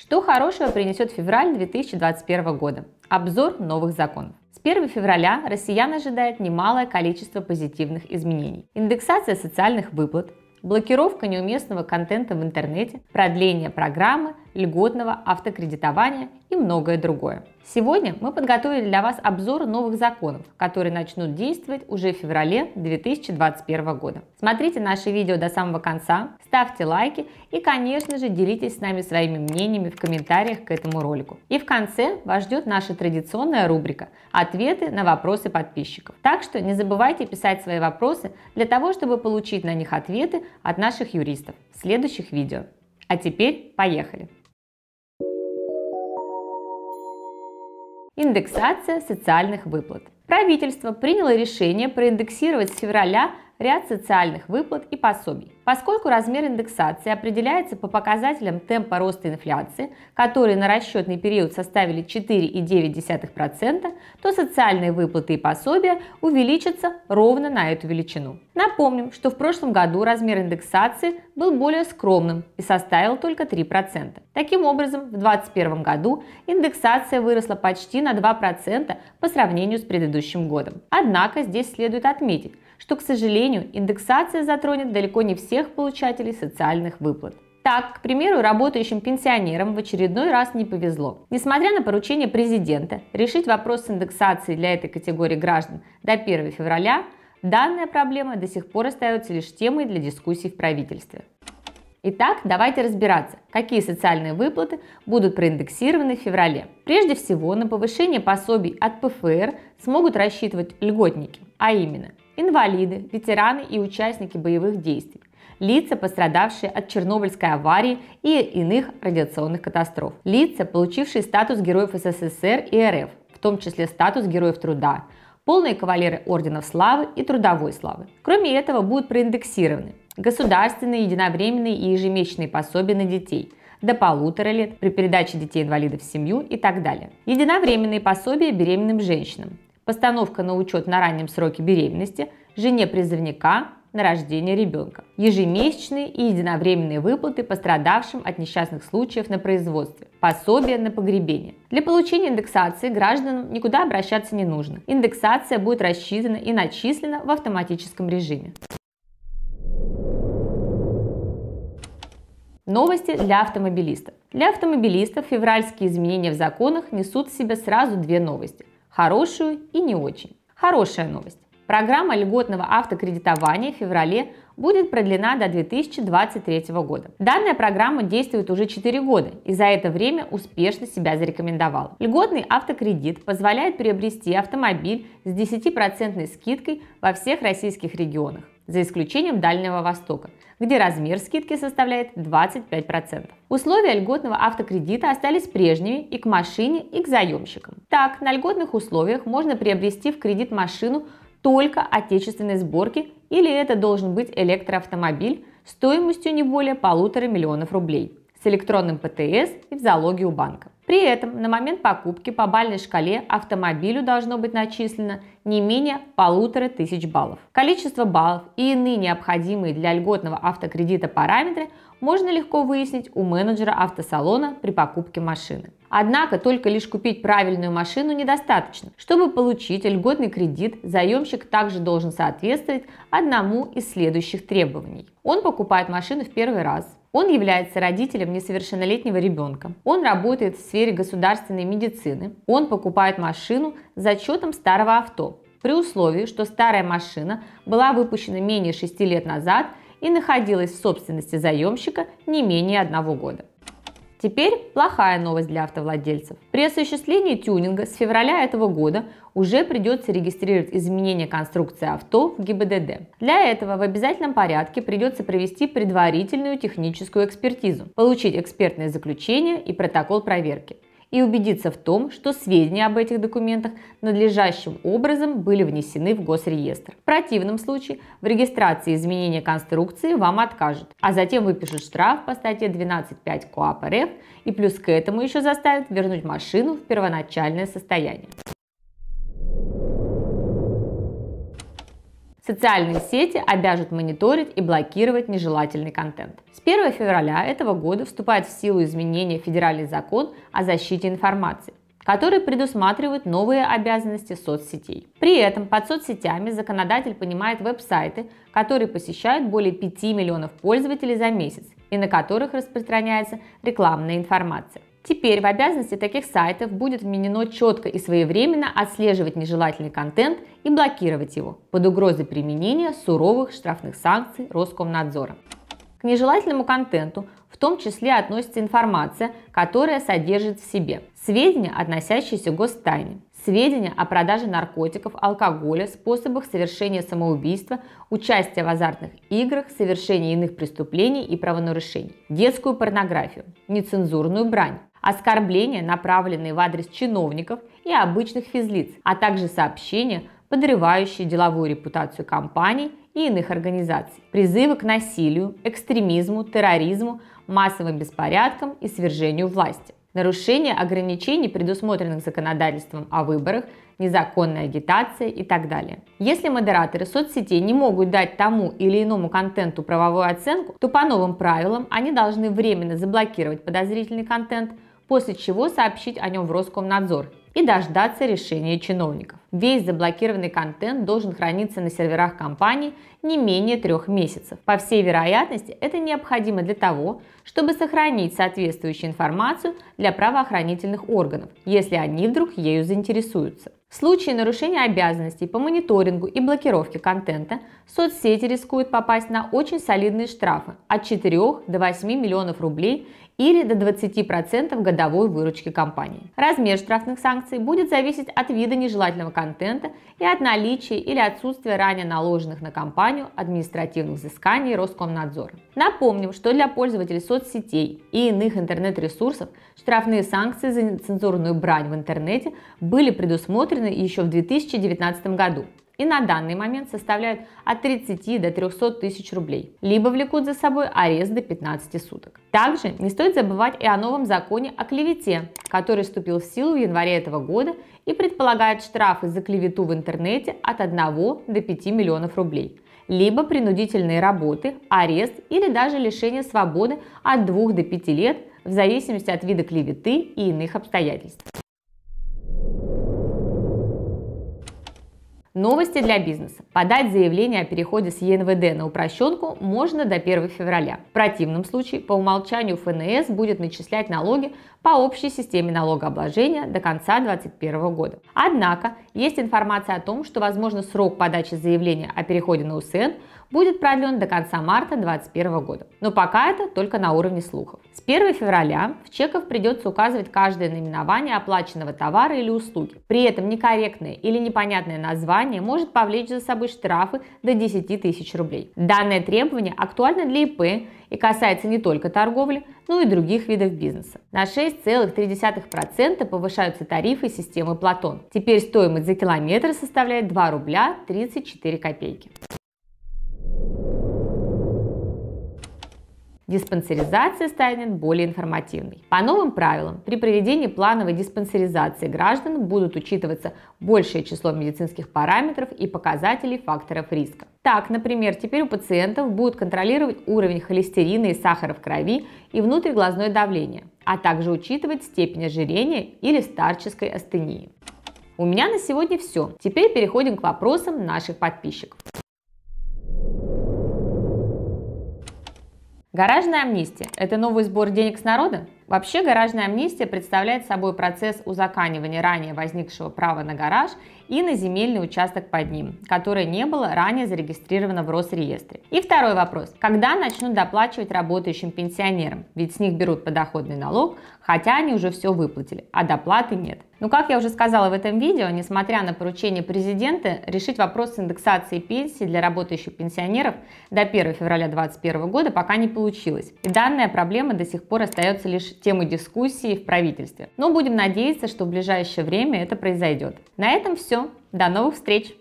Что хорошего принесет февраль 2021 года? Обзор новых законов. С 1 февраля россиян ожидает немалое количество позитивных изменений. Индексация социальных выплат, блокировка неуместного контента в интернете, продление программы льготного автокредитования и многое другое. Сегодня мы подготовили для вас обзор новых законов, которые начнут действовать уже в феврале 2021 года. Смотрите наши видео до самого конца, ставьте лайки и, конечно же, делитесь с нами своими мнениями в комментариях к этому ролику. И в конце вас ждет наша традиционная рубрика «Ответы на вопросы подписчиков». Так что не забывайте писать свои вопросы для того, чтобы получить на них ответы от наших юристов в следующих видео. А теперь поехали! индексация социальных выплат. Правительство приняло решение проиндексировать с февраля ряд социальных выплат и пособий. Поскольку размер индексации определяется по показателям темпа роста инфляции, которые на расчетный период составили 4,9%, то социальные выплаты и пособия увеличатся ровно на эту величину. Напомним, что в прошлом году размер индексации был более скромным и составил только 3%. Таким образом, в 2021 году индексация выросла почти на 2% по сравнению с предыдущим годом. Однако здесь следует отметить, что, к сожалению, индексация затронет далеко не всех получателей социальных выплат. Так, к примеру, работающим пенсионерам в очередной раз не повезло. Несмотря на поручение президента решить вопрос с индексацией для этой категории граждан до 1 февраля, данная проблема до сих пор остается лишь темой для дискуссий в правительстве. Итак, давайте разбираться, какие социальные выплаты будут проиндексированы в феврале. Прежде всего, на повышение пособий от ПФР смогут рассчитывать льготники, а именно инвалиды, ветераны и участники боевых действий, лица, пострадавшие от Чернобыльской аварии и иных радиационных катастроф, лица, получившие статус Героев СССР и РФ, в том числе статус Героев труда, полные кавалеры орденов славы и трудовой славы. Кроме этого будут проиндексированы государственные единовременные и ежемесячные пособия на детей до полутора лет при передаче детей-инвалидов в семью и так далее. Единовременные пособия беременным женщинам, постановка на учет на раннем сроке беременности, жене призывника, на рождение ребенка, ежемесячные и единовременные выплаты пострадавшим от несчастных случаев на производстве, пособие на погребение. Для получения индексации гражданам никуда обращаться не нужно. Индексация будет рассчитана и начислена в автоматическом режиме. Новости для автомобилистов. Для автомобилистов февральские изменения в законах несут в себе сразу две новости – хорошую и не очень. Хорошая новость. Программа льготного автокредитования в феврале будет продлена до 2023 года. Данная программа действует уже 4 года и за это время успешно себя зарекомендовала. Льготный автокредит позволяет приобрести автомобиль с 10% скидкой во всех российских регионах за исключением Дальнего Востока, где размер скидки составляет 25%. Условия льготного автокредита остались прежними и к машине, и к заемщикам. Так, на льготных условиях можно приобрести в кредит машину только отечественной сборки или это должен быть электроавтомобиль стоимостью не более полутора миллионов рублей с электронным ПТС и в залоге у банка. При этом на момент покупки по бальной шкале автомобилю должно быть начислено не менее полутора тысяч баллов. Количество баллов и иные необходимые для льготного автокредита параметры можно легко выяснить у менеджера автосалона при покупке машины. Однако только лишь купить правильную машину недостаточно. Чтобы получить льготный кредит, заемщик также должен соответствовать одному из следующих требований. Он покупает машину в первый раз, он является родителем несовершеннолетнего ребенка. Он работает в сфере государственной медицины. Он покупает машину с зачетом старого авто, при условии, что старая машина была выпущена менее 6 лет назад и находилась в собственности заемщика не менее одного года. Теперь плохая новость для автовладельцев. При осуществлении тюнинга с февраля этого года уже придется регистрировать изменения конструкции авто в ГИБДД. Для этого в обязательном порядке придется провести предварительную техническую экспертизу, получить экспертное заключение и протокол проверки и убедиться в том, что сведения об этих документах надлежащим образом были внесены в госреестр. В противном случае в регистрации изменения конструкции вам откажут, а затем выпишут штраф по статье 12.5 КоАП РФ и плюс к этому еще заставят вернуть машину в первоначальное состояние. Социальные сети обяжут мониторить и блокировать нежелательный контент. С 1 февраля этого года вступает в силу изменения в федеральный закон о защите информации который предусматривает новые обязанности соцсетей. При этом под соцсетями законодатель понимает веб-сайты, которые посещают более 5 миллионов пользователей за месяц и на которых распространяется рекламная информация. Теперь в обязанности таких сайтов будет вменено четко и своевременно отслеживать нежелательный контент и блокировать его под угрозой применения суровых штрафных санкций Роскомнадзора. К нежелательному контенту в том числе относится информация, которая содержит в себе сведения, относящиеся к гостайне, сведения о продаже наркотиков, алкоголя, способах совершения самоубийства, участия в азартных играх, совершении иных преступлений и правонарушений, детскую порнографию, нецензурную брань, оскорбления, направленные в адрес чиновников и обычных физлиц, а также сообщения, подрывающие деловую репутацию компаний и иных организаций, призывы к насилию, экстремизму, терроризму, массовым беспорядкам и свержению власти. Нарушение ограничений, предусмотренных законодательством о выборах, незаконная агитация и так далее. Если модераторы соцсетей не могут дать тому или иному контенту правовую оценку, то по новым правилам они должны временно заблокировать подозрительный контент – после чего сообщить о нем в Роскомнадзор и дождаться решения чиновника. Весь заблокированный контент должен храниться на серверах компании не менее трех месяцев. По всей вероятности, это необходимо для того, чтобы сохранить соответствующую информацию для правоохранительных органов, если они вдруг ею заинтересуются. В случае нарушения обязанностей по мониторингу и блокировке контента соцсети рискуют попасть на очень солидные штрафы от 4 до 8 миллионов рублей или до 20% годовой выручки компании. Размер штрафных санкций будет зависеть от вида нежелательного контента и от наличия или отсутствия ранее наложенных на компанию административных взысканий Роскомнадзора. Напомним, что для пользователей соцсетей и иных интернет-ресурсов штрафные санкции за нецензурную брань в интернете были предусмотрены еще в 2019 году и на данный момент составляют от 30 до 300 тысяч рублей, либо влекут за собой арест до 15 суток. Также не стоит забывать и о новом законе о клевете, который вступил в силу в январе этого года и предполагает штрафы за клевету в интернете от 1 до 5 миллионов рублей либо принудительные работы, арест или даже лишение свободы от 2 до 5 лет в зависимости от вида клеветы и иных обстоятельств. Новости для бизнеса. Подать заявление о переходе с ЕНВД на упрощенку можно до 1 февраля. В противном случае по умолчанию ФНС будет начислять налоги по общей системе налогообложения до конца 2021 года. Однако есть информация о том, что возможно срок подачи заявления о переходе на УСН будет продлен до конца марта 2021 года. Но пока это только на уровне слухов. С 1 февраля в чеков придется указывать каждое наименование оплаченного товара или услуги. При этом некорректное или непонятное название может повлечь за собой штрафы до 10 тысяч рублей. Данное требование актуально для ИП и касается не только торговли, но и других видов бизнеса. На 6,3% повышаются тарифы системы Платон. Теперь стоимость за километр составляет 2 рубля 34 копейки. диспансеризация станет более информативной. По новым правилам, при проведении плановой диспансеризации граждан будут учитываться большее число медицинских параметров и показателей факторов риска. Так, например, теперь у пациентов будут контролировать уровень холестерина и сахара в крови и внутриглазное давление, а также учитывать степень ожирения или старческой астении. У меня на сегодня все. Теперь переходим к вопросам наших подписчиков. Гаражная амнистия – это новый сбор денег с народа? Вообще гаражная амнистия представляет собой процесс узаканивания ранее возникшего права на гараж и на земельный участок под ним, которое не было ранее зарегистрировано в Росреестре. И второй вопрос. Когда начнут доплачивать работающим пенсионерам? Ведь с них берут подоходный налог, хотя они уже все выплатили, а доплаты нет. Но, ну, как я уже сказала в этом видео, несмотря на поручение президента, решить вопрос с индексацией пенсии для работающих пенсионеров до 1 февраля 2021 года пока не получилось. И данная проблема до сих пор остается лишь темой дискуссии в правительстве. Но будем надеяться, что в ближайшее время это произойдет. На этом все все, до новых встреч!